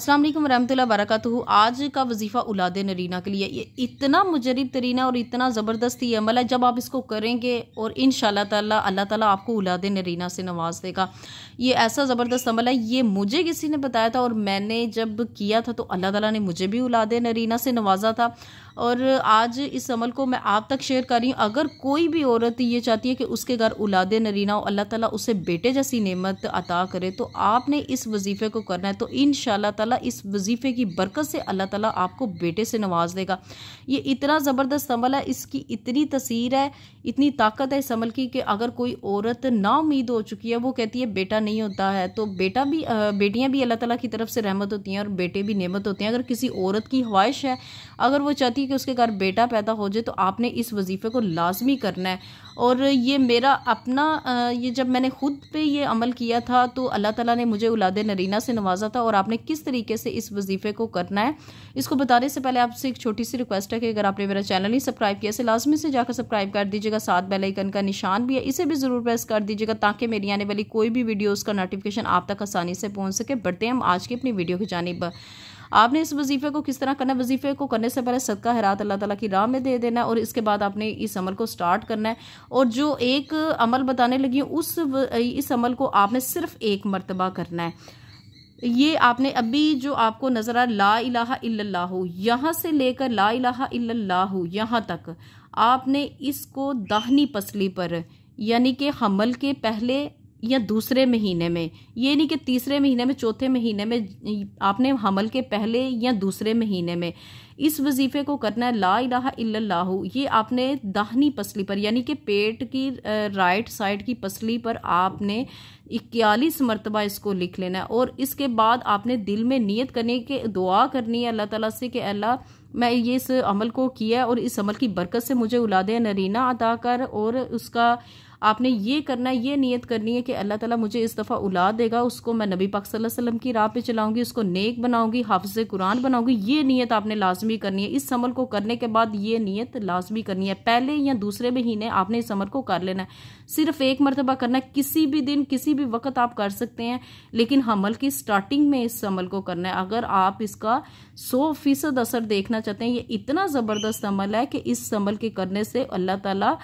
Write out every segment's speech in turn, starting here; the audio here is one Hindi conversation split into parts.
असलम ला वरकत आज का वजीफ़ा उलाद नरीना के लिए ये इतना मुजरब तरीन है और इतना ज़बरदस्त ही अमल है जब आप इसको करेंगे और इन ताला अल्लाह ताला आपको उलाद नरीना से नवाज देगा ये ऐसा ज़बरदस्त अमल है ये मुझे किसी ने बताया था और मैंने जब किया था तो अल्लाह ताला ने मुझे भी उलाद नरीना से नवाजा था और आज इस अमल को मैं आप तक शेयर कर रही हूँ अगर कोई भी औरत ये चाहती है कि उसके घर उलाद नरीना हो अल्लाह ताला उसे बेटे जैसी नेमत अता करे तो आपने इस वजीफ़े को करना है तो इन शाह ताला इस वजीफ़े की बरकत से अल्लाह ताला आपको बेटे से नवाज देगा ये इतना ज़बरदस्त अमल है इसकी इतनी तस्वीर है इतनी ताकत है इस अमल की कि अगर कोई औरत ना उम्मीद हो चुकी है वो कहती है बेटा नहीं होता है तो बेटा भी बेटियाँ भी अल्लाह तला की तरफ से रहमत होती हैं और बेटे भी नमत होते हैं अगर किसी औरत की ख्वाहिश है अगर वो चाहती है कि उसके घर बेटा पैदा हो जाए तो आपने इस वजीफ़े को लाजमी करना है और ये मेरा अपना ये जब मैंने खुद पे ये अमल किया था तो अल्लाह ताला ने मुझे उलाद नरीना से नवाजा था और आपने किस तरीके तरीके से इस वजीफे को करना है इसको बताने से पहले आपसे एक छोटी सी रिक्वेस्ट है कि अगर आपने मेरा चैनल नहीं सब्सक्राइब किया से लाजमी से जाकर सब्सक्राइब कर दीजिएगा साथ बेलाइकन का निशान भी है इसे भी ज़रूर प्रेस कर दीजिएगा ताकि मेरी आने वाली कोई भी वीडियोज़ का नोटिफिकेशन आप तक आसानी से पहुँच सके बढ़ते हम आज की अपनी वीडियो की जानब आपने इस वजीफे को किस तरह करना है वजीफे को करने से पहले सदका हरात अल्लाह ताला की राह में दे देना है और इसके बाद आपने इस अमल को स्टार्ट करना है और जो एक अमल बताने लगी उस इस अमल को आपने सिर्फ एक मरतबा करना है ये आपने अभी जो आपको नज़र आ ला इलाहा इल्लल्लाहु यहाँ से लेकर ला इलाहा इल्लल्लाहु यहाँ तक आपने इसको दाहनी पसली पर यानी कि हमल के पहले या दूसरे महीने में ये नहीं कि तीसरे महीने में चौथे महीने में आपने हमल के पहले या दूसरे महीने में इस वजीफ़े को करना है ला इलाहा इल्लल्लाहु ये आपने दाहनी पसली पर यानी कि पेट की राइट साइड की पसली पर आपने इक्यालीस मरतबा इसको लिख लेना है और इसके बाद आपने दिल में नियत करने के दुआ करनी है अल्लाह ताला से कि अल्लाह मैं ये इस अमल को किया और इस अमल की बरकत से मुझे उलादे नरीना अदा कर और उसका आपने ये करना है ये नीयत करनी है कि अल्लाह ताला मुझे इस दफ़ा उला देगा उसको मैं नबी पाक सल्लल्लाहु अलैहि वसल्लम की राह पे चलाऊंगी उसको नेक बनाऊंगी हाफज कुरान बनाऊंगी ये नीयत आपने लाजमी करनी है इस अमल को करने के बाद ये नीयत लाजमी करनी है पहले या दूसरे महीने आपने इस अमल को कर लेना है सिर्फ एक मरतबा करना किसी भी दिन किसी भी वक्त आप कर सकते हैं लेकिन हमल की स्टार्टिंग में इस अमल को करना है अगर आप इसका सौ फीसद असर देखना चाहते हैं ये इतना ज़बरदस्त अमल है कि इस अमल के करने से अल्लाह ताला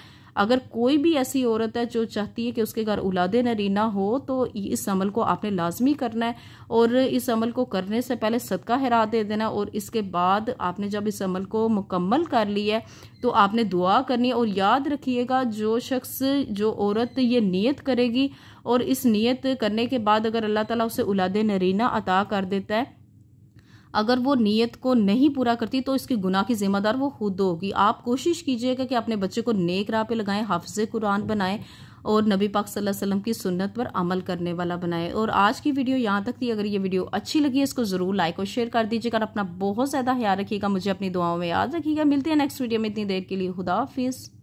अगर कोई भी ऐसी औरत है जो चाहती है कि उसके घर उलाद नरीना हो तो इस अमल को आपने लाजमी करना है और इस अमल को करने से पहले सदका हरा दे देना और इसके बाद आपने जब इस अमल को मुकम्मल कर लिया है तो आपने दुआ करनी है और याद रखिएगा जो शख्स जो औरत ये नीयत करेगी और इस नीयत करने के बाद अगर अल्लाह ताला उसे उलाद नरीना अता कर देता है अगर वो नीयत को नहीं पूरा करती तो इसकी गुनाह की जिम्मेदार वो खुद होगी आप कोशिश कीजिएगा कि अपने बच्चे को नेक राह पे लगाएं हाफज कुरान बनाएं और नबी पाक सल्लल्लाहु अलैहि वसल्लम की सुन्नत पर अमल करने वाला बनाएं और आज की वीडियो यहाँ तक थी अगर ये वीडियो अच्छी लगी है इसको ज़रूर लाइक और शेयर कर दीजिएगा अपना बहुत ज़्यादा ख्याल रखिएगा मुझे अपनी दुआओं में याद रखिएगा मिलते हैं नेक्स्ट वीडियो में इतनी देर के लिए खुदा हाफिज़